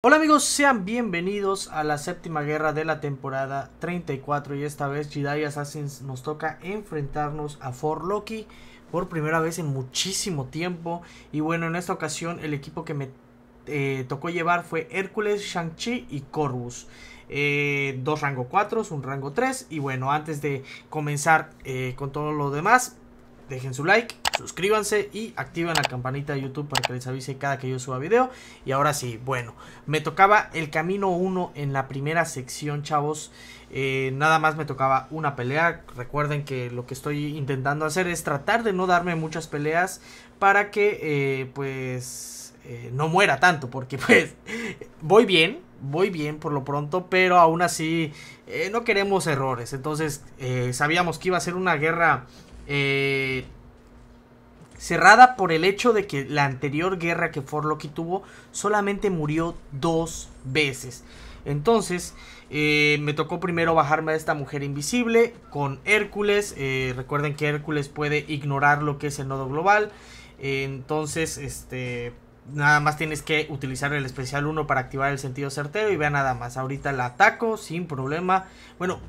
Hola amigos, sean bienvenidos a la séptima guerra de la temporada 34 y esta vez Jedi Assassins nos toca enfrentarnos a Fort Loki por primera vez en muchísimo tiempo y bueno, en esta ocasión el equipo que me eh, tocó llevar fue Hércules, Shang-Chi y Corvus. Eh, dos rango 4, un rango 3 y bueno, antes de comenzar eh, con todo lo demás, dejen su like, suscríbanse y activen la campanita de YouTube para que les avise cada que yo suba video. Y ahora sí, bueno, me tocaba el camino 1 en la primera sección, chavos. Eh, nada más me tocaba una pelea. Recuerden que lo que estoy intentando hacer es tratar de no darme muchas peleas para que, eh, pues, eh, no muera tanto. Porque, pues, voy bien, voy bien por lo pronto, pero aún así no queremos errores. Entonces, sabíamos que iba a ser una guerra... Eh, cerrada por el hecho de que la anterior guerra que Forloki tuvo solamente murió dos veces. Entonces, eh, me tocó primero bajarme a esta mujer invisible con Hércules. Eh, recuerden que Hércules puede ignorar lo que es el nodo global. entonces, este, nada más tienes que utilizar el especial 1 para activar el sentido certero. Y vea nada más, ahorita la ataco sin problema. Bueno,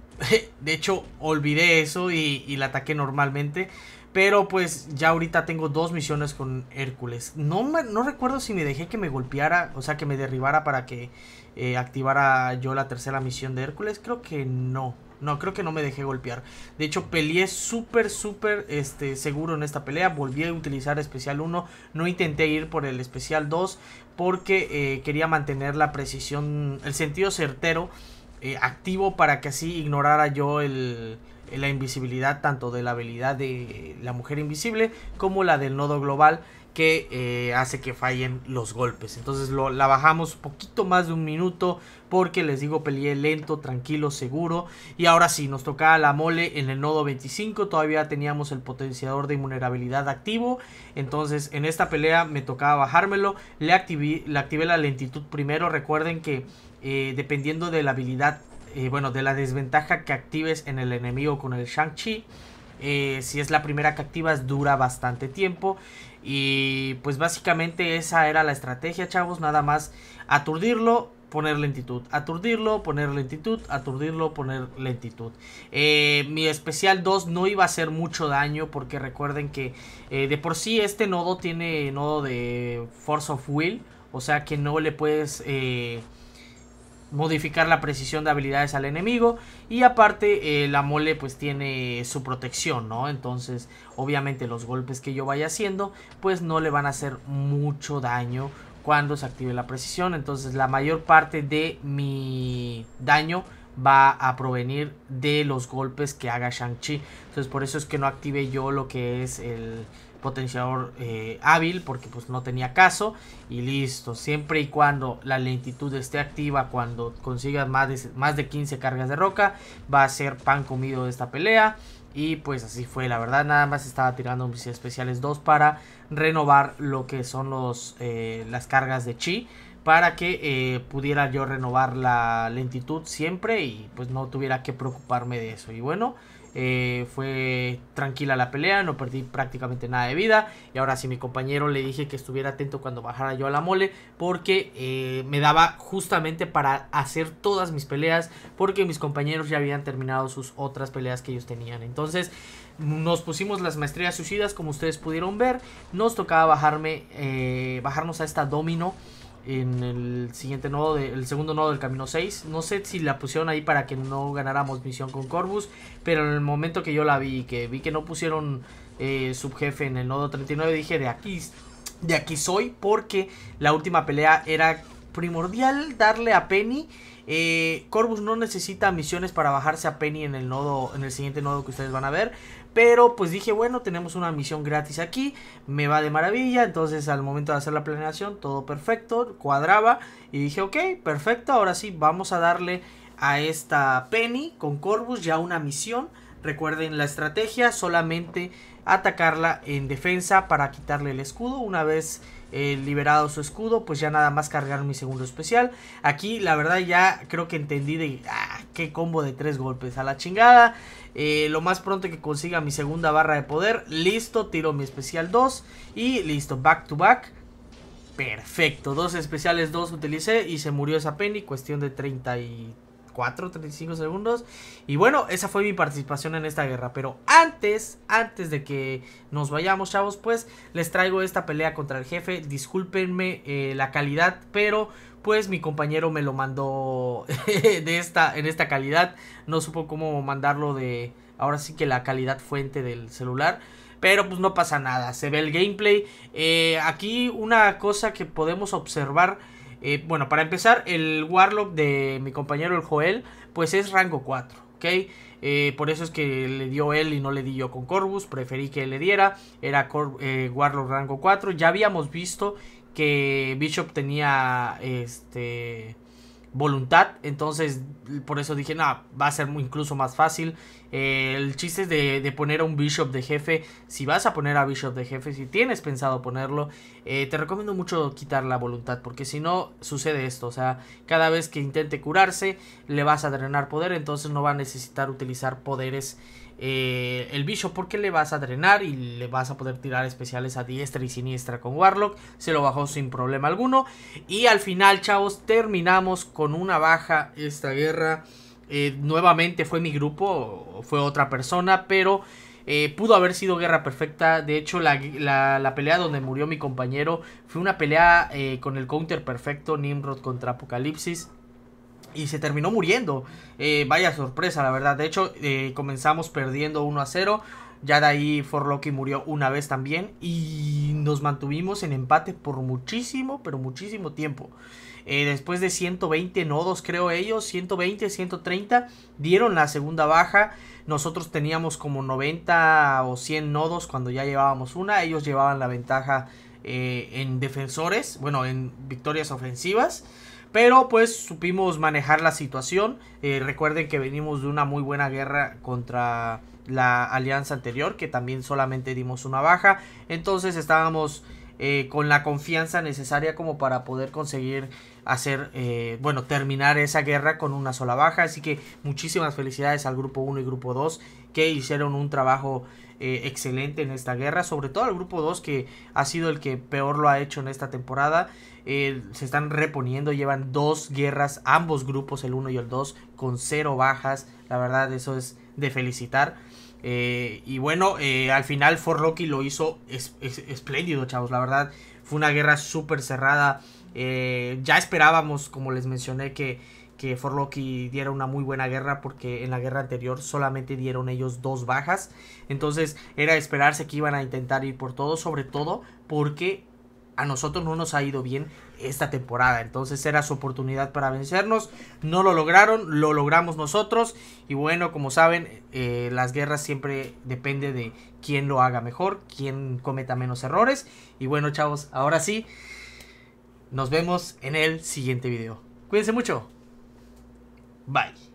de hecho, olvidé eso y, y la ataqué normalmente. Pero pues ya ahorita tengo dos misiones con Hércules. No, me, no recuerdo si me dejé que me golpeara, o sea, que me derribara para que eh, activara yo la tercera misión de Hércules. Creo que no. No, creo que no me dejé golpear. De hecho, peleé súper, súper este, seguro en esta pelea. Volví a utilizar especial 1. No intenté ir por el especial 2 porque eh, quería mantener la precisión, el sentido certero eh, activo para que así ignorara yo el, la invisibilidad tanto de la habilidad de la mujer invisible como la del nodo global que eh, hace que fallen los golpes. Entonces lo, la bajamos poquito más de un minuto porque les digo peleé lento, tranquilo, seguro. Y ahora sí, nos tocaba la mole en el nodo 25, todavía teníamos el potenciador de inmunerabilidad activo. Entonces en esta pelea me tocaba bajármelo, le activé, la lentitud primero. Recuerden que eh, dependiendo de la habilidad bueno, de la desventaja que actives en el enemigo con el Shang-Chi. Eh, si es la primera que activas dura bastante tiempo. Y pues básicamente esa era la estrategia, chavos. Nada más aturdirlo, poner lentitud. Aturdirlo, poner lentitud. Aturdirlo, poner lentitud. Eh, mi especial 2 no iba a hacer mucho daño porque recuerden que eh, de por sí este nodo tiene nodo de Force of Will. O sea que no le puedes modificar la precisión de habilidades al enemigo y aparte eh, la mole pues tiene su protección, ¿no? Entonces obviamente los golpes que yo vaya haciendo pues no le van a hacer mucho daño cuando se active la precisión, entonces la mayor parte de mi daño va a provenir de los golpes que haga Shang-Chi. Entonces por eso es que no active yo lo que es el potenciador eh, hábil porque pues no tenía caso y listo siempre y cuando la lentitud esté activa cuando consigas más de, más de 15 cargas de roca va a ser pan comido de esta pelea y pues así fue, la verdad, nada más estaba tirando mis especiales 2 para renovar lo que son los, eh, las cargas de chi para que eh, pudiera yo renovar la lentitud siempre y pues no tuviera que preocuparme de eso. Y bueno, eh, fue tranquila la pelea, no perdí prácticamente nada de vida. Y ahora sí, mi compañero le dije que estuviera atento cuando bajara yo a la mole, porque eh, me daba justamente para hacer todas mis peleas, porque mis compañeros ya habían terminado sus otras peleas que ellos tenían. Entonces, nos pusimos las maestrías suicidas, como ustedes pudieron ver. Nos tocaba bajarme, bajarnos a esta domino en el siguiente nodo, del el segundo nodo del camino 6. No sé si la pusieron ahí para que no ganáramos misión con Corvus, pero en el momento que yo la vi, que vi que no pusieron eh, subjefe en el nodo 39, dije de aquí, de aquí soy, porque la última pelea era primordial darle a Penny. Corbus eh, Corvus no necesita misiones para bajarse a Penny en el nodo, en el siguiente nodo que ustedes van a ver. Pero pues dije, bueno, tenemos una misión gratis aquí, me va de maravilla. Entonces al momento de hacer la planeación, todo perfecto, cuadraba. Y dije, ok, perfecto, ahora sí, vamos a darle a esta Penny con Corvus ya una misión Recuerden la estrategia, solamente atacarla en defensa para quitarle el escudo. Una vez eh, liberado su escudo, pues ya nada más cargar mi segundo especial. Aquí la verdad ya creo que entendí de ah, qué combo de tres golpes a la chingada. Eh, lo más pronto que consiga mi segunda barra de poder, listo, tiro mi especial 2 y listo, back to back. Perfecto, dos especiales, 2 utilicé y se murió esa penny, cuestión de 33 4, 35 segundos. Y bueno, esa fue mi participación en esta guerra. Pero antes, antes de que nos vayamos, chavos, pues les traigo esta pelea contra el jefe. Discúlpenme eh, la calidad, pero pues mi compañero me lo mandó de esta, en esta calidad. No supo cómo mandarlo de... Ahora sí que la calidad fuente del celular. Pero pues no pasa nada, se ve el gameplay. Eh, aquí una cosa que podemos observar eh, bueno, para empezar, el Warlock de mi compañero el Joel, pues es rango 4, ¿ok? Eh, por eso es que le dio él y no le di yo con Corvus, preferí que le diera, era eh, Warlock rango 4, ya habíamos visto que Bishop tenía este voluntad. Entonces, por eso dije, no va a ser incluso más fácil. Eh, el chiste es de, poner a un Bishop de jefe. Si vas a poner a Bishop de jefe, si tienes pensado ponerlo, eh, te recomiendo mucho quitar la voluntad. Porque si no, sucede esto. O sea, cada vez que intente curarse, le vas a drenar poder. Entonces no va a necesitar utilizar poderes eh, el bicho porque le vas a drenar y le vas a poder tirar especiales a diestra y siniestra con Warlock. Se lo bajó sin problema alguno. Y al final, chavos, terminamos con una baja esta guerra. Eh, nuevamente fue mi grupo, fue otra persona, pero eh, pudo haber sido guerra perfecta. De hecho, la, la, pelea donde murió mi compañero fue una pelea con el counter perfecto, Nimrod contra Apocalipsis y se terminó muriendo. Eh, vaya sorpresa, la verdad. De hecho, eh, comenzamos perdiendo 1 a 0. Ya de ahí Forloki murió una vez también. Y nos mantuvimos en empate por muchísimo, pero muchísimo tiempo. Eh, después de 120 nodos, creo ellos, 120, 130, dieron la segunda baja. Nosotros teníamos como 90 o 100 nodos cuando ya llevábamos una. Ellos llevaban la ventaja en defensores, bueno, en victorias ofensivas. Pero pues supimos manejar la situación. Eh, recuerden que venimos de una muy buena guerra contra la alianza anterior, que también solamente dimos una baja. Entonces estábamos eh, con la confianza necesaria como para poder conseguir hacer, eh, bueno, terminar esa guerra con una sola baja. Así que muchísimas felicidades al grupo 1 y grupo 2 que hicieron un trabajo eh, excelente en esta guerra, sobre todo al grupo 2 que ha sido el que peor lo ha hecho en esta temporada. Eh, se están reponiendo, llevan dos guerras, ambos grupos, el 1 y el 2, con cero bajas. La verdad, eso es de felicitar. y bueno, al final For Rocky lo hizo espléndido, chavos. La verdad, fue una guerra súper cerrada eh, ya esperábamos, como les mencioné, que, que Forloki diera una muy buena guerra porque en la guerra anterior solamente dieron ellos dos bajas. Entonces era esperarse que iban a intentar ir por todo, sobre todo porque a nosotros no nos ha ido bien esta temporada. Entonces era su oportunidad para vencernos. No lo lograron, lo logramos nosotros. Y bueno, como saben, eh, las guerras siempre depende de quién lo haga mejor, quién cometa menos errores. Y bueno, chavos, ahora sí. Nos vemos en el siguiente video. Cuídense mucho. Bye.